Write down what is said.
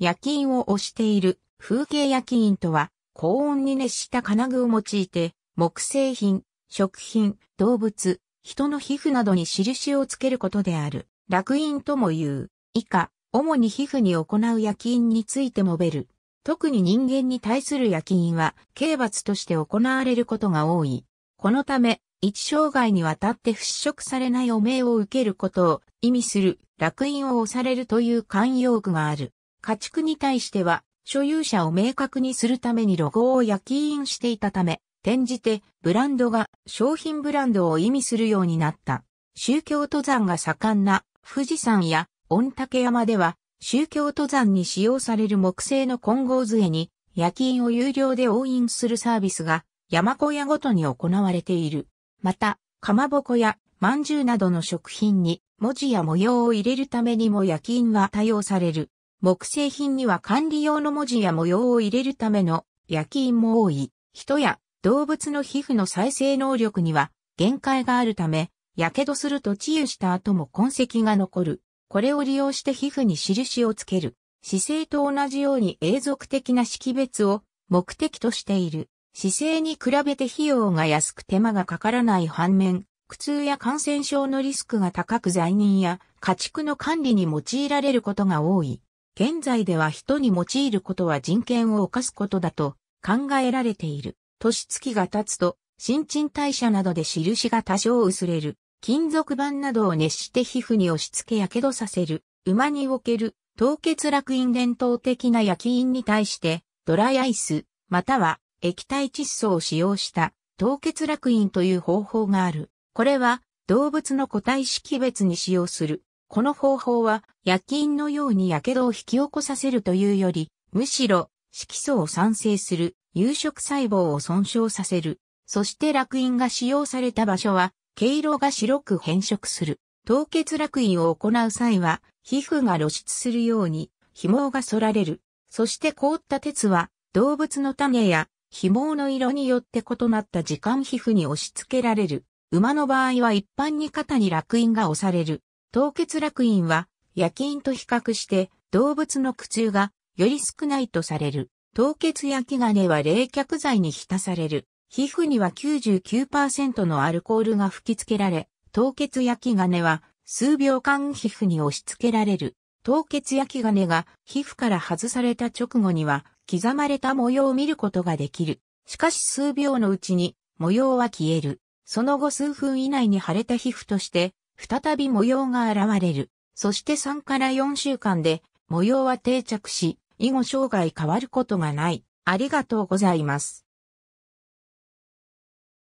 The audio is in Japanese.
焼勤印を押している風景焼勤印とは、高温に熱した金具を用いて、木製品、食品、動物、人の皮膚などに印をつけることである。楽印とも言う。以下、主に皮膚に行う焼勤印についてもべる。特に人間に対する焼勤印は、刑罰として行われることが多い。このため、一生涯にわたって払拭されない汚名を受けることを意味する楽印を押されるという慣用句がある。家畜に対しては、所有者を明確にするためにロゴを焼き印していたため、転じてブランドが商品ブランドを意味するようになった。宗教登山が盛んな富士山や御嶽山では、宗教登山に使用される木製の混合杖に夜勤を有料で応印するサービスが山小屋ごとに行われている。また、かまぼこやまんじゅうなどの食品に文字や模様を入れるためにも夜勤は多用される。木製品には管理用の文字や模様を入れるための焼き印も多い。人や動物の皮膚の再生能力には限界があるため、火傷すると治癒した後も痕跡が残る。これを利用して皮膚に印をつける。姿勢と同じように永続的な識別を目的としている。姿勢に比べて費用が安く手間がかからない反面、苦痛や感染症のリスクが高く罪人や家畜の管理に用いられることが多い。現在では人に用いることは人権を犯すことだと考えられている。年月が経つと、新陳代謝などで印が多少薄れる。金属板などを熱して皮膚に押し付け火傷させる。馬における凍結楽印伝統的な焼き印に対して、ドライアイス、または液体窒素を使用した凍結楽印という方法がある。これは動物の個体識別に使用するこの方法は薬菌のように火傷を引き起こさせるというより、むしろ色素を産生する有色細胞を損傷させる。そして落印が使用された場所は、毛色が白く変色する。凍結落印を行う際は、皮膚が露出するように、紐が反られる。そして凍った鉄は、動物の種や、紐の色によって異なった時間皮膚に押し付けられる。馬の場合は一般に肩に落印が押される。凍結楽院は、夜勤と比較して動物の苦痛がより少ないとされる。凍結焼き金は冷却剤に浸される。皮膚には99%のアルコールが吹き付けられ、凍結焼き金は数秒間皮膚に押し付けられる。凍結焼き金が皮膚から外された直後には刻まれた模様を見ることができる。しかし数秒のうちに模様は消える。その後数分以内に腫れた皮膚として再び模様が現れる。そして3から4週間で模様は定着し、以後生涯変わることがない。ありがとうございます。